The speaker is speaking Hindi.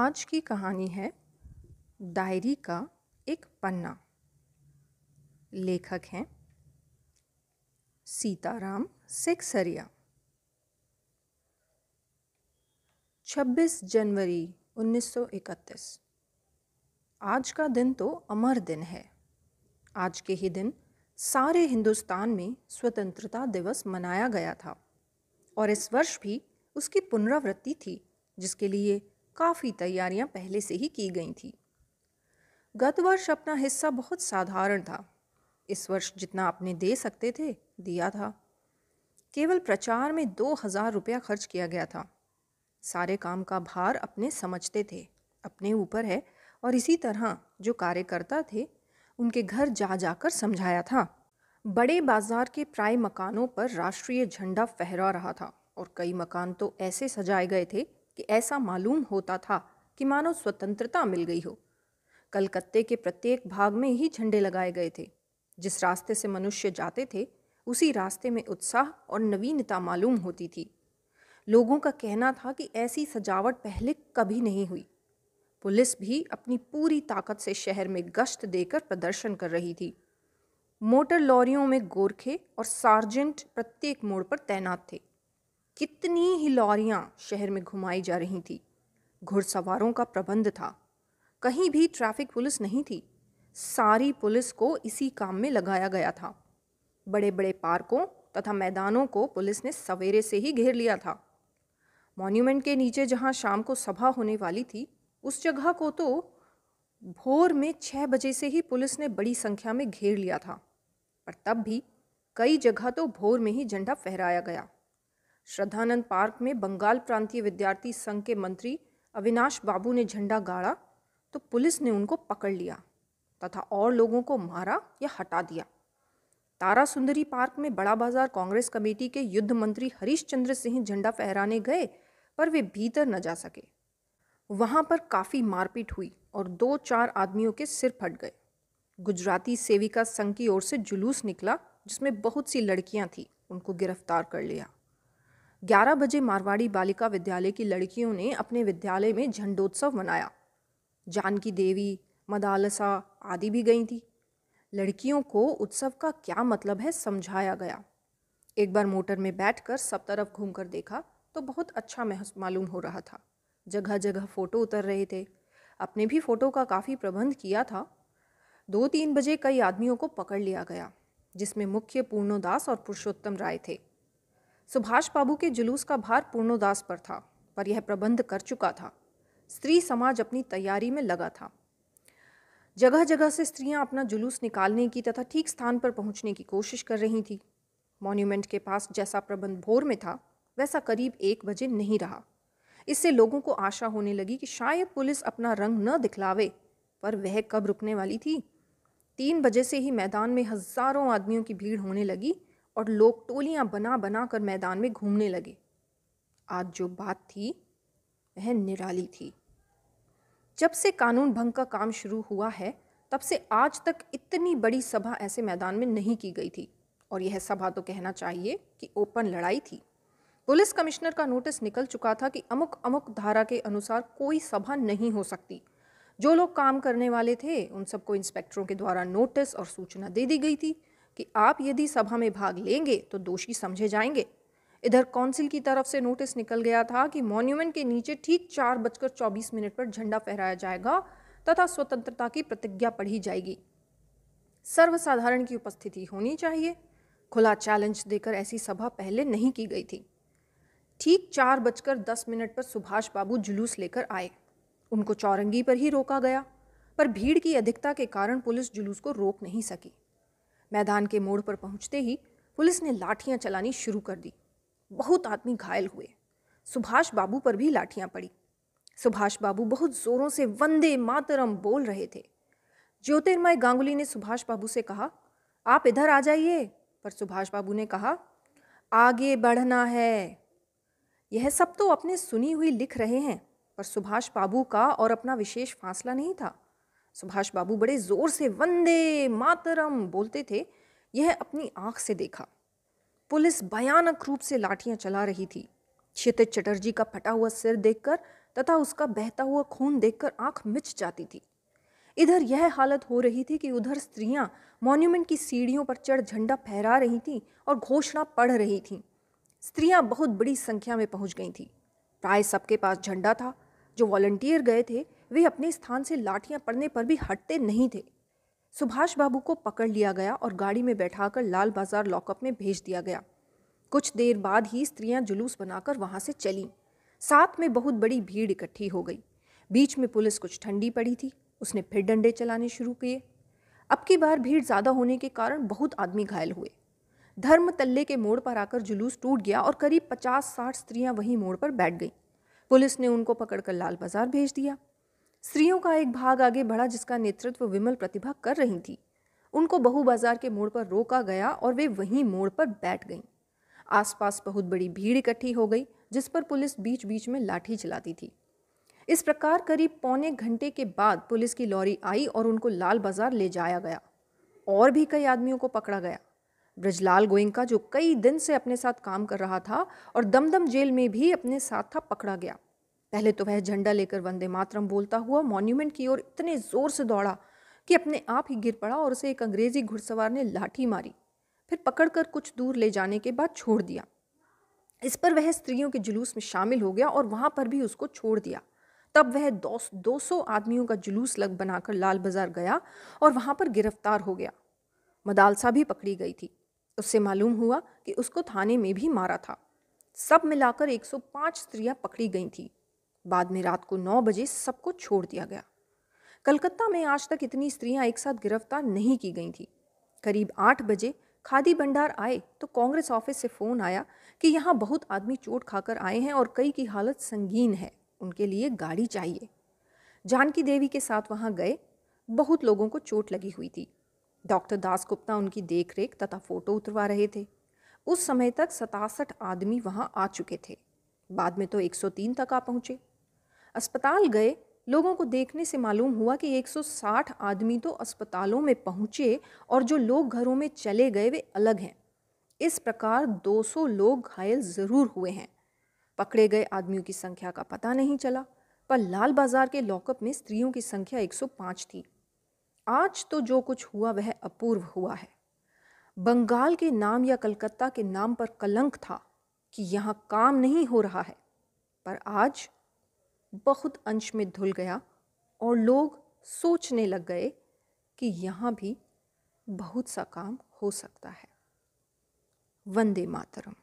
आज की कहानी है डायरी का एक पन्ना लेखक हैं सीताराम सेक्सरिया 26 जनवरी 1931 आज का दिन तो अमर दिन है आज के ही दिन सारे हिंदुस्तान में स्वतंत्रता दिवस मनाया गया था और इस वर्ष भी उसकी पुनरावृत्ति थी जिसके लिए काफ़ी तैयारियां पहले से ही की गई थी गत वर्ष अपना हिस्सा बहुत साधारण था इस वर्ष जितना आपने दे सकते थे दिया था केवल प्रचार में दो हज़ार रुपया खर्च किया गया था सारे काम का भार अपने समझते थे अपने ऊपर है और इसी तरह जो कार्यकर्ता थे उनके घर जा जाकर समझाया था बड़े बाजार के प्राय मकानों पर राष्ट्रीय झंडा फहरा रहा था और कई मकान तो ऐसे सजाए गए थे कि ऐसा मालूम होता था कि मानो स्वतंत्रता मिल गई हो कलकत्ते के प्रत्येक भाग में ही झंडे लगाए गए थे जिस रास्ते से मनुष्य जाते थे उसी रास्ते में उत्साह और नवीनता मालूम होती थी लोगों का कहना था कि ऐसी सजावट पहले कभी नहीं हुई पुलिस भी अपनी पूरी ताकत से शहर में गश्त देकर प्रदर्शन कर रही थी मोटर लॉरियों में गोरखे और सार्जेंट प्रत्येक मोड़ पर तैनात थे कितनी ही लॉरियाँ शहर में घुमाई जा रही थी घुड़सवारों का प्रबंध था कहीं भी ट्रैफिक पुलिस नहीं थी सारी पुलिस को इसी काम में लगाया गया था बड़े बड़े पार्कों तथा मैदानों को पुलिस ने सवेरे से ही घेर लिया था मॉन्यूमेंट के नीचे जहाँ शाम को सभा होने वाली थी उस जगह को तो भोर में छः बजे से ही पुलिस ने बड़ी संख्या में घेर लिया था पर तब भी कई जगह तो भोर में ही झंडा फहराया गया श्रद्धानंद पार्क में बंगाल प्रांतीय विद्यार्थी संघ के मंत्री अविनाश बाबू ने झंडा गाड़ा तो पुलिस ने उनको पकड़ लिया तथा और लोगों को मारा या हटा दिया तारा सुंदरी पार्क में बड़ा बाजार कांग्रेस कमेटी के युद्ध मंत्री हरीश चंद्र सिंह झंडा फहराने गए पर वे भीतर न जा सके वहां पर काफ़ी मारपीट हुई और दो चार आदमियों के सिर फट गए गुजराती सेविका संघ की ओर से जुलूस निकला जिसमें बहुत सी लड़कियां थी उनको गिरफ्तार कर लिया 11 बजे मारवाड़ी बालिका विद्यालय की लड़कियों ने अपने विद्यालय में झंडोत्सव मनाया जानकी देवी मदालसा आदि भी गई थी लड़कियों को उत्सव का क्या मतलब है समझाया गया एक बार मोटर में बैठकर सब तरफ घूमकर देखा तो बहुत अच्छा मालूम हो रहा था जगह जगह फ़ोटो उतर रहे थे अपने भी फ़ोटो का काफ़ी प्रबंध किया था दो तीन बजे कई आदमियों को पकड़ लिया गया जिसमें मुख्य पूर्णोदास और पुरुषोत्तम राय थे सुभाष बाबू के जुलूस का भार पूर्णोदास पर था पर यह प्रबंध कर चुका था स्त्री समाज अपनी तैयारी में लगा था जगह जगह से स्त्रियां अपना जुलूस निकालने की तथा ठीक स्थान पर पहुंचने की कोशिश कर रही थी मॉन्यूमेंट के पास जैसा प्रबंध भोर में था वैसा करीब एक बजे नहीं रहा इससे लोगों को आशा होने लगी कि शायद पुलिस अपना रंग न दिखलावे पर वह कब रुकने वाली थी तीन बजे से ही मैदान में हजारों आदमियों की भीड़ होने लगी और लोग टोलियां बना बना कर मैदान में घूमने लगे आज जो बात थी वह निराली थी जब से कानून भंग का काम शुरू हुआ है तब से आज तक इतनी बड़ी सभा ऐसे मैदान में नहीं की गई थी और यह सभा तो कहना चाहिए कि ओपन लड़ाई थी पुलिस कमिश्नर का नोटिस निकल चुका था कि अमुक अमुक धारा के अनुसार कोई सभा नहीं हो सकती जो लोग काम करने वाले थे उन सबको इंस्पेक्टरों के द्वारा नोटिस और सूचना दे दी गई थी कि आप यदि सभा में भाग लेंगे तो दोषी समझे जाएंगे इधर काउंसिल की तरफ से नोटिस निकल गया था कि मॉन्यूमेंट के नीचे ठीक चार बजकर चौबीस मिनट पर झंडा फहराया जाएगा तथा स्वतंत्रता की प्रतिज्ञा पढ़ी जाएगी सर्वसाधारण की उपस्थिति होनी चाहिए खुला चैलेंज देकर ऐसी सभा पहले नहीं की गई थी ठीक चार बजकर दस मिनट पर सुभाष बाबू जुलूस लेकर आए उनको चौरंगी पर ही रोका गया पर भीड़ की अधिकता के कारण पुलिस जुलूस को रोक नहीं सकी मैदान के मोड़ पर पहुंचते ही पुलिस ने लाठियां चलानी शुरू कर दी बहुत आदमी घायल हुए सुभाष बाबू पर भी लाठियां पड़ी सुभाष बाबू बहुत जोरों से वंदे मातरम बोल रहे थे ज्योतिर्मय गांगुली ने सुभाष बाबू से कहा आप इधर आ जाइए पर सुभाष बाबू ने कहा आगे बढ़ना है यह सब तो अपने सुनी हुई लिख रहे हैं पर सुभाष बाबू का और अपना विशेष फासला नहीं था सुभाष बाबू बड़े ज़ोर से वंदे मातरम बोलते थे यह अपनी आंख से देखा पुलिस भयानक रूप से लाठियां चला रही थी क्षितिज चटर्जी का फटा हुआ सिर देखकर तथा उसका बहता हुआ खून देखकर आंख मिच जाती थी इधर यह हालत हो रही थी कि उधर स्त्रियां मॉन्यूमेंट की सीढ़ियों पर चढ़ झंडा फहरा रही थीं और घोषणा पढ़ रही थीं स्त्रियां बहुत बड़ी संख्या में पहुंच गई थीं प्राय सबके पास झंडा था जो वॉलंटियर गए थे वे अपने स्थान से लाठियां पड़ने पर भी हटते नहीं थे सुभाष बाबू को पकड़ लिया गया और गाड़ी में बैठाकर लाल बाजार लॉकअप में भेज दिया गया कुछ देर बाद ही स्त्रियां जुलूस बनाकर वहां से चली साथ में बहुत बड़ी भीड़ इकट्ठी हो गई बीच में पुलिस कुछ ठंडी पड़ी थी उसने फिर डंडे चलाने शुरू किए अब की बार भीड़ ज़्यादा होने के कारण बहुत आदमी घायल हुए धर्म तल्ले के मोड़ पर आकर जुलूस टूट गया और करीब पचास साठ स्त्रियां वहीं मोड़ पर बैठ गईं पुलिस ने उनको पकड़कर लाल बाजार भेज दिया स्त्रियों का एक भाग आगे बढ़ा जिसका नेतृत्व विमल प्रतिभा कर रही थी उनको बहु बाजार के मोड़ पर रोका गया और वे वहीं मोड़ पर बैठ गईं आसपास बहुत बड़ी भीड़ इकट्ठी हो गई जिस पर पुलिस बीच बीच में लाठी चलाती थी इस प्रकार करीब पौने घंटे के बाद पुलिस की लॉरी आई और उनको लाल बाजार ले जाया गया और भी कई आदमियों को पकड़ा गया ब्रजलाल गोयंका जो कई दिन से अपने साथ काम कर रहा था और दमदम जेल में भी अपने साथ था पकड़ा गया पहले तो वह झंडा लेकर वंदे मातरम बोलता हुआ मॉन्यूमेंट की ओर इतने ज़ोर से दौड़ा कि अपने आप ही गिर पड़ा और उसे एक अंग्रेज़ी घुड़सवार ने लाठी मारी फिर पकड़कर कुछ दूर ले जाने के बाद छोड़ दिया इस पर वह स्त्रियों के जुलूस में शामिल हो गया और वहां पर भी उसको छोड़ दिया तब वह दो सौ आदमियों का जुलूस लग बनाकर लाल बाजार गया और वहां पर गिरफ्तार हो गया मदालसा भी पकड़ी गई थी उससे मालूम हुआ कि उसको थाने में भी मारा था सब मिलाकर 105 स्त्रियां पकड़ी गई थीं बाद में रात को नौ बजे सबको छोड़ दिया गया कलकत्ता में आज तक इतनी स्त्रियां एक साथ गिरफ्तार नहीं की गई थी करीब आठ बजे खादी भंडार आए तो कांग्रेस ऑफिस से फ़ोन आया कि यहाँ बहुत आदमी चोट खाकर आए हैं और कई की हालत संगीन है उनके लिए गाड़ी चाहिए जानकी देवी के साथ वहाँ गए बहुत लोगों को चोट लगी हुई थी डॉक्टर दास गुप्ता उनकी देखरेख तथा फ़ोटो उतरवा रहे थे उस समय तक सतासठ आदमी वहाँ आ चुके थे बाद में तो 103 तक आ पहुँचे अस्पताल गए लोगों को देखने से मालूम हुआ कि 160 आदमी तो अस्पतालों में पहुंचे और जो लोग घरों में चले गए वे अलग हैं इस प्रकार 200 लोग घायल ज़रूर हुए हैं पकड़े गए आदमियों की संख्या का पता नहीं चला पर लाल बाजार के लॉकअप में स्त्रियों की संख्या 105 थी आज तो जो कुछ हुआ वह अपूर्व हुआ है बंगाल के नाम या कलकत्ता के नाम पर कलंक था कि यहाँ काम नहीं हो रहा है पर आज बहुत अंश में धुल गया और लोग सोचने लग गए कि यहाँ भी बहुत सा काम हो सकता है वंदे मातरम